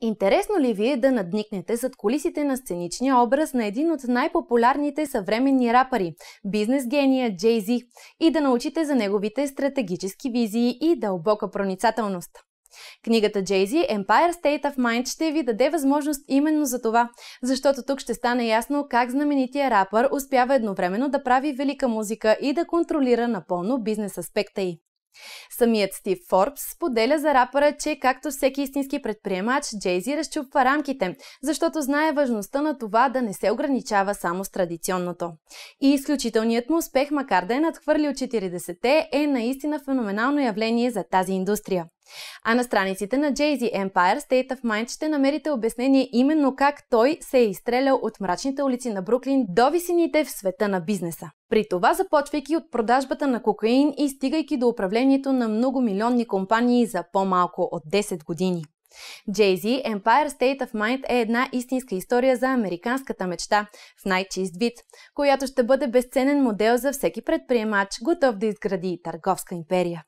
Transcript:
Интересно ли ви е да надникнете зад колисите на сценичния образ на един от най-популярните съвременни рапъри – бизнес гения Джей Зи, и да научите за неговите стратегически визии и дълбока проницателност? Книгата Джей Зи – Empire State of Mind ще ви даде възможност именно за това, защото тук ще стане ясно как знаменития рапър успява едновременно да прави велика музика и да контролира напълно бизнес аспекта й. Самият Стив Форбс споделя за рапъра, че както всеки истински предприемач, Джейзи разчупва рамките, защото знае важността на това да не се ограничава само с традиционното. И изключителният му успех, макар да е надхвърлил 40-те, е наистина феноменално явление за тази индустрия. А на страниците на Jay-Z Empire State of Mind ще намерите обяснение именно как той се е изстрелял от мрачните улици на Бруклин до висините в света на бизнеса. При това започвайки от продажбата на кокаин и стигайки до управлението на многомилионни компании за по-малко от 10 години. Jay-Z Empire State of Mind е една истинска история за американската мечта в най-чист вид, която ще бъде безценен модел за всеки предприемач, готов да изгради търговска империя.